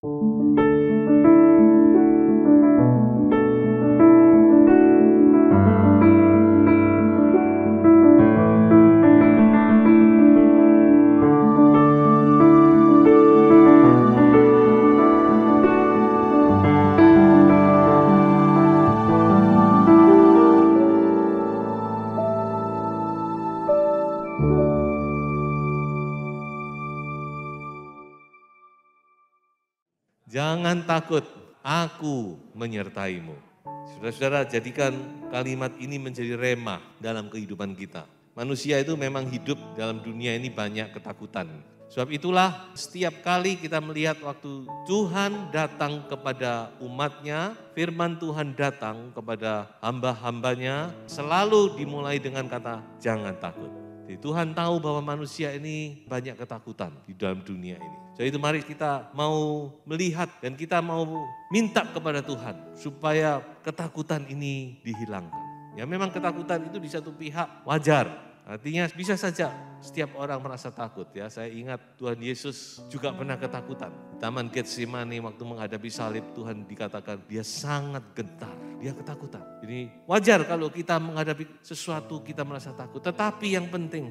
Thank you. Jangan takut, aku menyertaimu. Saudara-saudara, jadikan kalimat ini menjadi remah dalam kehidupan kita. Manusia itu memang hidup dalam dunia ini banyak ketakutan. Sebab itulah setiap kali kita melihat waktu Tuhan datang kepada umatnya, firman Tuhan datang kepada hamba-hambanya, selalu dimulai dengan kata jangan takut. Jadi Tuhan tahu bahwa manusia ini banyak ketakutan di dalam dunia ini. Jadi itu mari kita mau melihat dan kita mau minta kepada Tuhan supaya ketakutan ini dihilangkan. Ya memang ketakutan itu di satu pihak wajar. Artinya bisa saja setiap orang merasa takut ya. Saya ingat Tuhan Yesus juga pernah ketakutan. Taman Getsemani waktu menghadapi salib Tuhan dikatakan dia sangat gentar dia ketakutan. Jadi wajar kalau kita menghadapi sesuatu kita merasa takut. Tetapi yang penting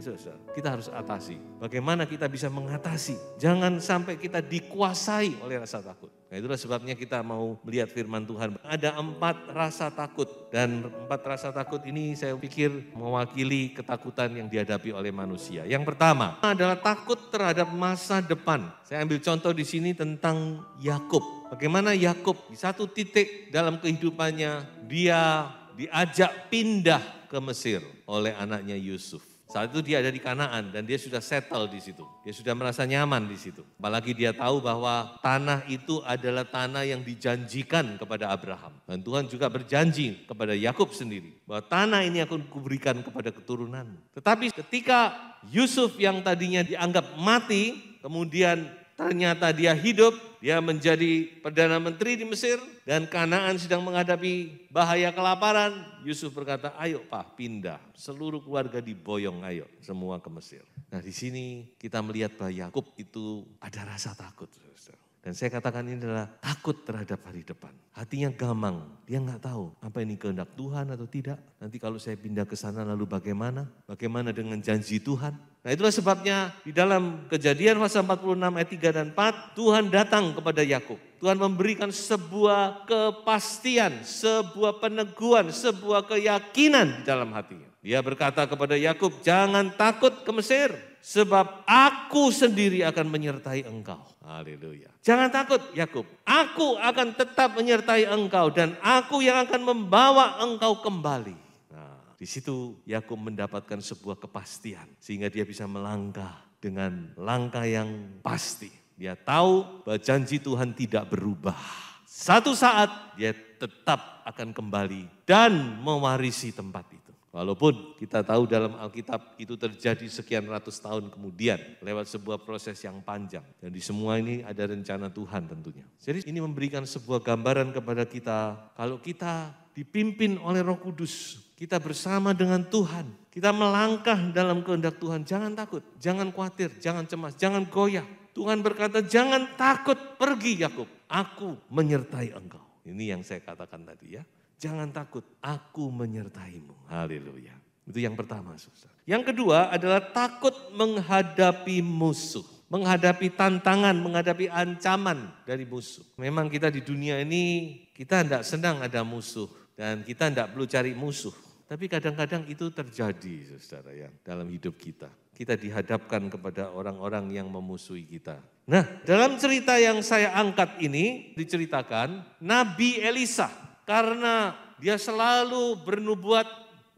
kita harus atasi. Bagaimana kita bisa mengatasi? Jangan sampai kita dikuasai oleh rasa takut. Nah itulah sebabnya kita mau melihat firman Tuhan. Ada empat rasa takut dan empat rasa takut ini saya pikir mewakili ketakutan yang dihadapi oleh manusia. Yang pertama adalah takut terhadap masa depan. Saya ambil contoh di sini tentang Yakub. Bagaimana Yakub di satu titik dalam kehidupannya dia diajak pindah ke Mesir oleh anaknya Yusuf. Saat itu dia ada di Kanaan dan dia sudah settle di situ. Dia sudah merasa nyaman di situ. Apalagi dia tahu bahwa tanah itu adalah tanah yang dijanjikan kepada Abraham. Dan Tuhan juga berjanji kepada Yakub sendiri bahwa tanah ini akan kuberikan kepada keturunan. Tetapi ketika Yusuf yang tadinya dianggap mati kemudian Ternyata dia hidup, dia menjadi Perdana Menteri di Mesir dan Kanaan sedang menghadapi bahaya kelaparan. Yusuf berkata, ayo pak pindah, seluruh keluarga diboyong ayo semua ke Mesir. Nah di sini kita melihat bahwa Yakub itu ada rasa takut. Saudara. Dan saya katakan ini adalah takut terhadap hari depan. Hatinya gamang, dia nggak tahu apa ini kehendak Tuhan atau tidak. Nanti kalau saya pindah ke sana lalu bagaimana? Bagaimana dengan janji Tuhan? Nah itulah sebabnya di dalam kejadian pasal 46 ayat 3 dan 4 Tuhan datang kepada Yakub. Tuhan memberikan sebuah kepastian, sebuah peneguhan, sebuah keyakinan di dalam hatinya. Ia berkata kepada Yakub, "Jangan takut ke Mesir, sebab aku sendiri akan menyertai engkau." Haleluya. Jangan takut Yakub, aku akan tetap menyertai engkau dan aku yang akan membawa engkau kembali. Nah, di situ Yakub mendapatkan sebuah kepastian sehingga dia bisa melangkah dengan langkah yang pasti. Dia tahu bahwa janji Tuhan tidak berubah. Satu saat dia tetap akan kembali dan mewarisi tempat ini. Walaupun kita tahu dalam Alkitab itu terjadi sekian ratus tahun kemudian lewat sebuah proses yang panjang. Dan di semua ini ada rencana Tuhan tentunya. Jadi ini memberikan sebuah gambaran kepada kita kalau kita dipimpin oleh Roh Kudus, kita bersama dengan Tuhan, kita melangkah dalam kehendak Tuhan, jangan takut, jangan khawatir, jangan cemas, jangan goyah. Tuhan berkata, "Jangan takut, pergi Yakub, aku menyertai engkau." Ini yang saya katakan tadi ya. Jangan takut, aku menyertaimu. Haleluya. Itu yang pertama, Saudara. Yang kedua adalah takut menghadapi musuh, menghadapi tantangan, menghadapi ancaman dari musuh. Memang kita di dunia ini kita tidak senang ada musuh dan kita tidak perlu cari musuh. Tapi kadang-kadang itu terjadi, Saudara ya, dalam hidup kita. Kita dihadapkan kepada orang-orang yang memusuhi kita. Nah, dalam cerita yang saya angkat ini diceritakan Nabi Elisa karena dia selalu bernubuat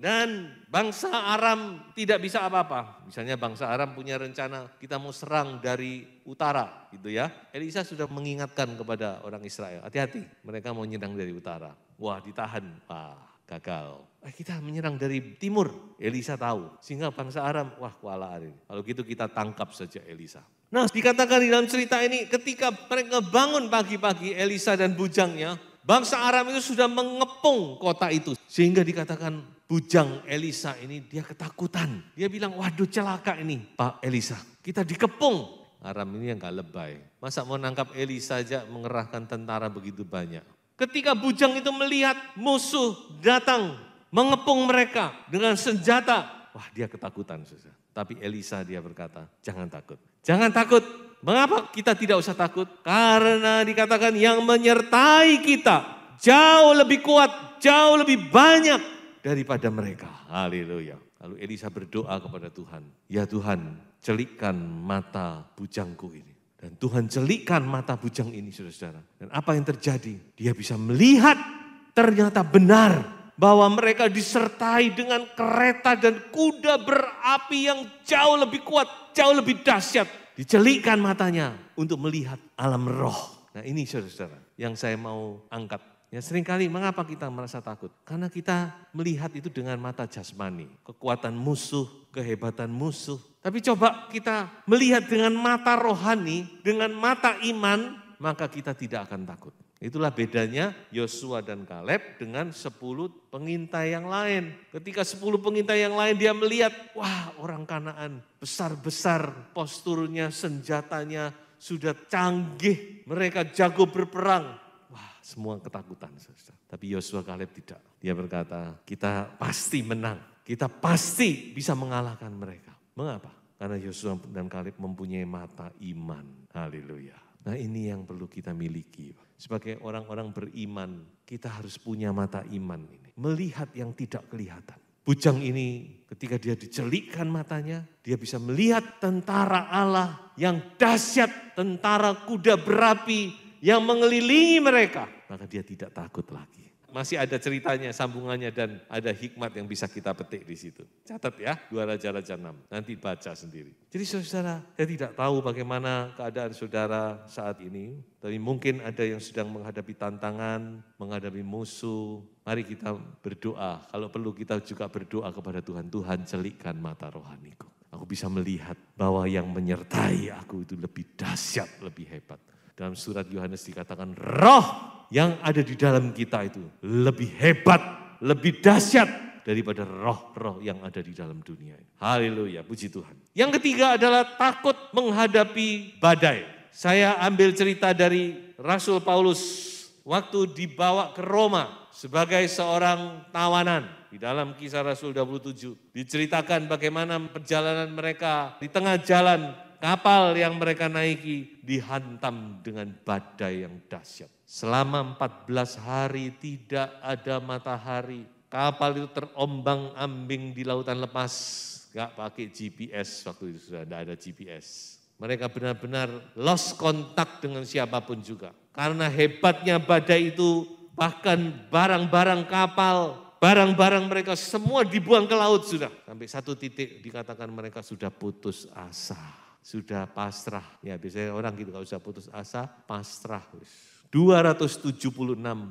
dan bangsa Aram tidak bisa apa-apa. Misalnya bangsa Aram punya rencana kita mau serang dari utara gitu ya. Elisa sudah mengingatkan kepada orang Israel, hati-hati mereka mau nyerang dari utara. Wah ditahan, wah gagal. Eh, kita menyerang dari timur, Elisa tahu. Sehingga bangsa Aram, wah kewalahan ini. Kalau gitu kita tangkap saja Elisa. Nah dikatakan di dalam cerita ini ketika mereka bangun pagi-pagi Elisa dan bujangnya Bangsa Aram itu sudah mengepung kota itu. Sehingga dikatakan bujang Elisa ini dia ketakutan. Dia bilang, waduh celaka ini Pak Elisa. Kita dikepung. Aram ini yang gak lebay. Masa mau nangkap Elisa aja mengerahkan tentara begitu banyak. Ketika bujang itu melihat musuh datang mengepung mereka dengan senjata. Wah dia ketakutan susah. Tapi Elisa dia berkata, jangan takut. Jangan takut, Mengapa kita tidak usah takut? Karena dikatakan yang menyertai kita jauh lebih kuat, jauh lebih banyak daripada mereka. Haleluya. Lalu Elisa berdoa kepada Tuhan, "Ya Tuhan, celikkan mata bujangku ini." Dan Tuhan celikkan mata bujang ini, saudara-saudara. Dan apa yang terjadi? Dia bisa melihat ternyata benar bahwa mereka disertai dengan kereta dan kuda berapi yang jauh lebih kuat, jauh lebih dahsyat dicelikan matanya untuk melihat alam roh. Nah ini saudara-saudara yang saya mau angkat. Ya seringkali mengapa kita merasa takut? Karena kita melihat itu dengan mata jasmani. Kekuatan musuh, kehebatan musuh. Tapi coba kita melihat dengan mata rohani, dengan mata iman, maka kita tidak akan takut. Itulah bedanya Yosua dan Kaleb dengan sepuluh pengintai yang lain. Ketika sepuluh pengintai yang lain dia melihat, wah orang Kanaan besar-besar posturnya, senjatanya sudah canggih. Mereka jago berperang. Wah semua ketakutan. Tapi Yosua Kaleb tidak. Dia berkata, kita pasti menang. Kita pasti bisa mengalahkan mereka. Mengapa? Karena Yosua dan Kaleb mempunyai mata iman. Haleluya. Nah ini yang perlu kita miliki. Pak sebagai orang-orang beriman, kita harus punya mata iman ini. Melihat yang tidak kelihatan. Bujang ini ketika dia dicelikkan matanya, dia bisa melihat tentara Allah yang dahsyat, tentara kuda berapi yang mengelilingi mereka. Maka dia tidak takut lagi. Masih ada ceritanya, sambungannya dan ada hikmat yang bisa kita petik di situ. Catat ya, dua raja-raja enam. Nanti baca sendiri. Jadi saudara, saya tidak tahu bagaimana keadaan saudara saat ini. Tapi mungkin ada yang sedang menghadapi tantangan, menghadapi musuh. Mari kita berdoa. Kalau perlu kita juga berdoa kepada Tuhan. Tuhan celikkan mata rohaniku. Aku bisa melihat bahwa yang menyertai aku itu lebih dahsyat, lebih hebat. Dalam surat Yohanes dikatakan roh yang ada di dalam kita itu lebih hebat, lebih dahsyat daripada roh-roh yang ada di dalam dunia. ini. Haleluya, puji Tuhan. Yang ketiga adalah takut menghadapi badai. Saya ambil cerita dari Rasul Paulus waktu dibawa ke Roma sebagai seorang tawanan di dalam kisah Rasul 27. Diceritakan bagaimana perjalanan mereka di tengah jalan kapal yang mereka naiki dihantam dengan badai yang dahsyat. Selama 14 hari tidak ada matahari. Kapal itu terombang ambing di lautan lepas. Gak pakai GPS waktu itu sudah tidak ada GPS. Mereka benar-benar lost kontak dengan siapapun juga. Karena hebatnya badai itu bahkan barang-barang kapal, barang-barang mereka semua dibuang ke laut sudah. Sampai satu titik dikatakan mereka sudah putus asa sudah pasrah. Ya biasanya orang gitu kalau sudah putus asa, pasrah. 276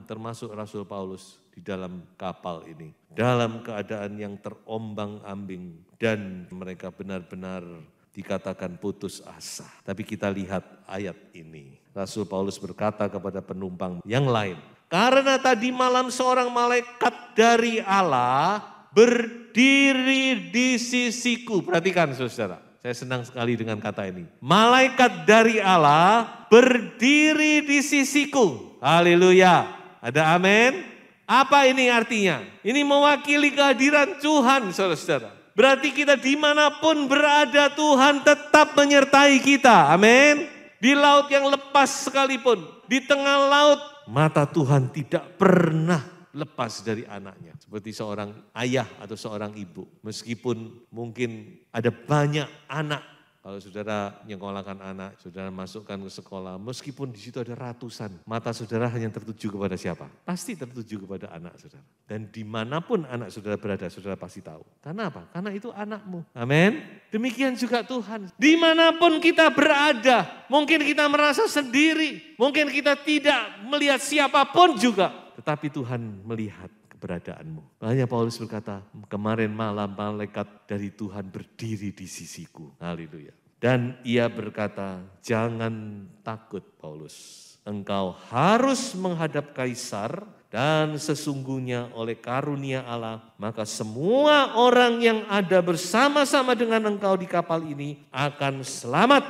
termasuk Rasul Paulus di dalam kapal ini. Dalam keadaan yang terombang ambing dan mereka benar-benar dikatakan putus asa. Tapi kita lihat ayat ini. Rasul Paulus berkata kepada penumpang yang lain, karena tadi malam seorang malaikat dari Allah berdiri di sisiku. Perhatikan saudara. Saya senang sekali dengan kata ini. Malaikat dari Allah berdiri di sisiku. Haleluya. Ada amin? Apa ini artinya? Ini mewakili kehadiran Tuhan, saudara-saudara. Berarti kita dimanapun berada Tuhan tetap menyertai kita. Amin. Di laut yang lepas sekalipun, di tengah laut, mata Tuhan tidak pernah lepas dari anaknya. Seperti seorang ayah atau seorang ibu. Meskipun mungkin ada banyak anak kalau saudara nyekolahkan anak, saudara masukkan ke sekolah, meskipun di situ ada ratusan, mata saudara hanya tertuju kepada siapa? Pasti tertuju kepada anak saudara. Dan dimanapun anak saudara berada, saudara pasti tahu. Karena apa? Karena itu anakmu. Amin. Demikian juga Tuhan. Dimanapun kita berada, mungkin kita merasa sendiri, mungkin kita tidak melihat siapapun juga, tetapi Tuhan melihat keberadaanmu. Makanya Paulus berkata, kemarin malam malaikat dari Tuhan berdiri di sisiku. Haleluya. Dan ia berkata, jangan takut Paulus. Engkau harus menghadap kaisar dan sesungguhnya oleh karunia Allah, maka semua orang yang ada bersama-sama dengan engkau di kapal ini akan selamat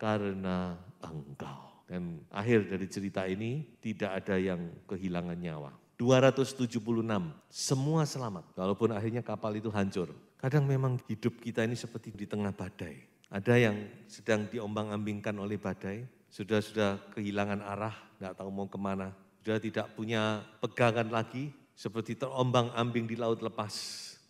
karena engkau. Dan akhir dari cerita ini tidak ada yang kehilangan nyawa. 276, semua selamat. Walaupun akhirnya kapal itu hancur. Kadang memang hidup kita ini seperti di tengah badai. Ada yang sedang diombang-ambingkan oleh badai, sudah-sudah kehilangan arah, nggak tahu mau kemana. Sudah tidak punya pegangan lagi, seperti terombang-ambing di laut lepas.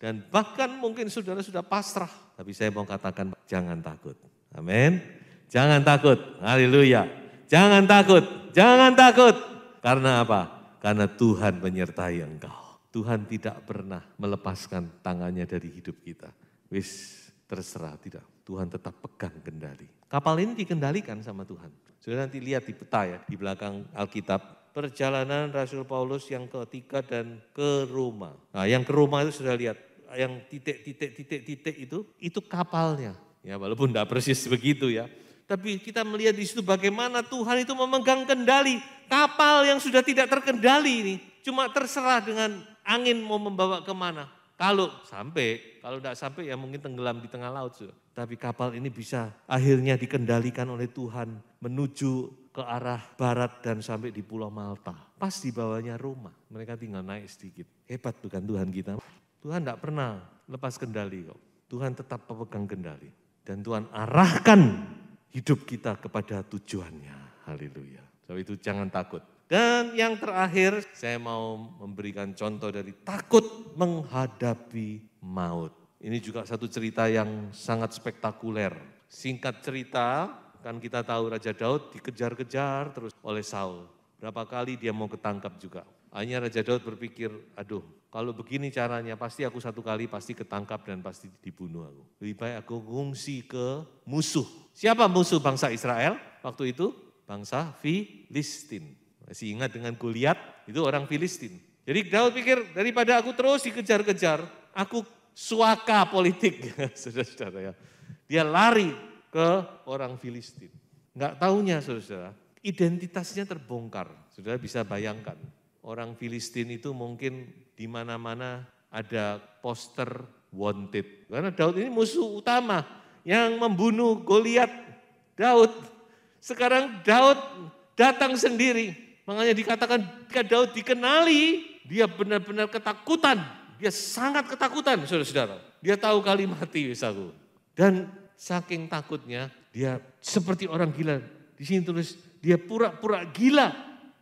Dan bahkan mungkin saudara sudah pasrah. Tapi saya mau katakan, jangan takut. Amin. Jangan takut. Haleluya. Jangan takut, jangan takut. Karena apa? Karena Tuhan menyertai engkau. Tuhan tidak pernah melepaskan tangannya dari hidup kita. Wis, terserah, tidak. Tuhan tetap pegang kendali. Kapal ini dikendalikan sama Tuhan. Sudah nanti lihat di peta ya, di belakang Alkitab. Perjalanan Rasul Paulus yang ketiga dan ke Roma. Nah, yang ke Roma itu sudah lihat, yang titik-titik-titik-titik itu, itu kapalnya. Ya, walaupun tidak persis begitu ya. Tapi kita melihat di situ bagaimana Tuhan itu memegang kendali kapal yang sudah tidak terkendali ini. Cuma terserah dengan angin mau membawa kemana. Kalau sampai, kalau tidak sampai ya mungkin tenggelam di tengah laut. Sudah. Tapi kapal ini bisa akhirnya dikendalikan oleh Tuhan menuju ke arah barat dan sampai di Pulau Malta. Pas di bawahnya Roma, mereka tinggal naik sedikit. Hebat bukan Tuhan kita? Tuhan tidak pernah lepas kendali kok. Tuhan tetap pegang kendali. Dan Tuhan arahkan hidup kita kepada tujuannya. Haleluya. Sebab itu jangan takut. Dan yang terakhir saya mau memberikan contoh dari takut menghadapi maut. Ini juga satu cerita yang sangat spektakuler. Singkat cerita, kan kita tahu Raja Daud dikejar-kejar terus oleh Saul. Berapa kali dia mau ketangkap juga. Hanya Raja Daud berpikir, aduh kalau begini caranya pasti aku satu kali pasti ketangkap dan pasti dibunuh aku. Lebih baik aku ngungsi ke musuh. Siapa musuh bangsa Israel waktu itu? Bangsa Filistin. Masih ingat dengan Goliat? Itu orang Filistin. Jadi Daud pikir daripada aku terus dikejar-kejar, aku suaka politik. saudara-saudara ya. Dia lari ke orang Filistin. Enggak taunya saudara-saudara, identitasnya terbongkar. Saudara bisa bayangkan orang Filistin itu mungkin di mana-mana ada poster wanted. Karena Daud ini musuh utama yang membunuh Goliat. Daud. Sekarang Daud datang sendiri. Makanya dikatakan ketika Daud dikenali, dia benar-benar ketakutan. Dia sangat ketakutan, saudara-saudara. Dia tahu kali mati, misalku. Dan saking takutnya, dia seperti orang gila. Di sini tulis, dia pura-pura gila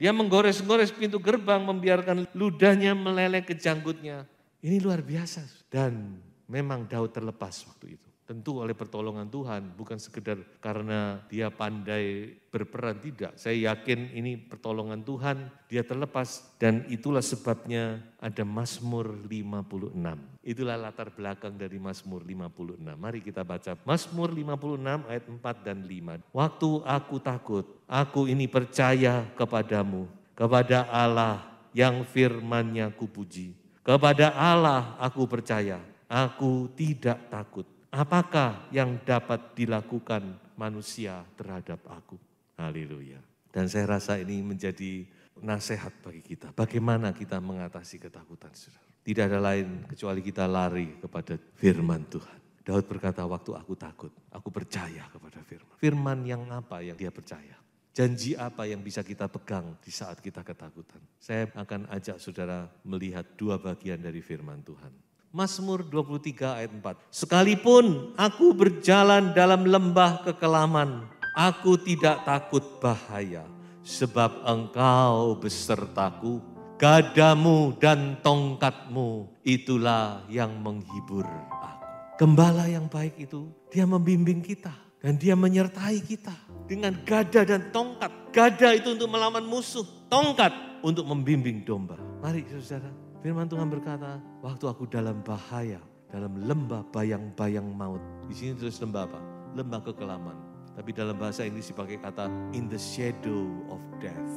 dia menggores-gores pintu gerbang, membiarkan ludahnya meleleh ke janggutnya. Ini luar biasa. Dan memang Daud terlepas waktu itu. Tentu oleh pertolongan Tuhan, bukan sekedar karena dia pandai berperan, tidak. Saya yakin ini pertolongan Tuhan, dia terlepas dan itulah sebabnya ada Mazmur 56. Itulah latar belakang dari Mazmur 56. Mari kita baca Mazmur 56 ayat 4 dan 5. Waktu aku takut, aku ini percaya kepadamu, kepada Allah yang firmannya kupuji. Kepada Allah aku percaya, aku tidak takut apakah yang dapat dilakukan manusia terhadap aku. Haleluya. Dan saya rasa ini menjadi nasihat bagi kita. Bagaimana kita mengatasi ketakutan, saudara. Tidak ada lain kecuali kita lari kepada firman Tuhan. Daud berkata, waktu aku takut, aku percaya kepada firman. Firman yang apa yang dia percaya? Janji apa yang bisa kita pegang di saat kita ketakutan? Saya akan ajak saudara melihat dua bagian dari firman Tuhan. Mazmur 23 ayat 4. Sekalipun aku berjalan dalam lembah kekelaman, aku tidak takut bahaya, sebab engkau besertaku, gadamu dan tongkatmu, itulah yang menghibur aku. Gembala yang baik itu, dia membimbing kita dan dia menyertai kita dengan gada dan tongkat. Gada itu untuk melawan musuh, tongkat untuk membimbing domba. Mari saudara, Firman Tuhan berkata, waktu aku dalam bahaya, dalam lembah bayang-bayang maut. Di sini terus lembah apa? Lembah kekelaman. Tapi dalam bahasa Inggris dipakai kata in the shadow of death.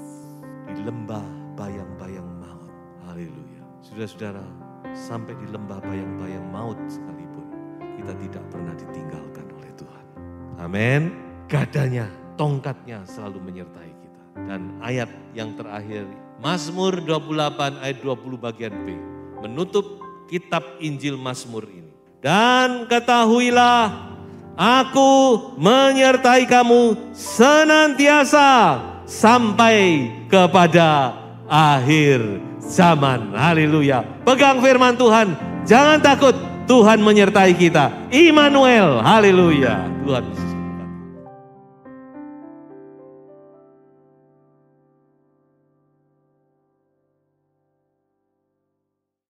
Di lembah bayang-bayang maut. Haleluya. Saudara-saudara, sampai di lembah bayang-bayang maut sekalipun, kita tidak pernah ditinggalkan oleh Tuhan. Amin. Gadanya, tongkatnya selalu menyertai kita. Dan ayat yang terakhir Mazmur 28 ayat 20 bagian B menutup kitab Injil Mazmur ini. Dan ketahuilah aku menyertai kamu senantiasa sampai kepada akhir zaman. Haleluya. Pegang firman Tuhan, jangan takut. Tuhan menyertai kita. Immanuel. Haleluya. Tuhan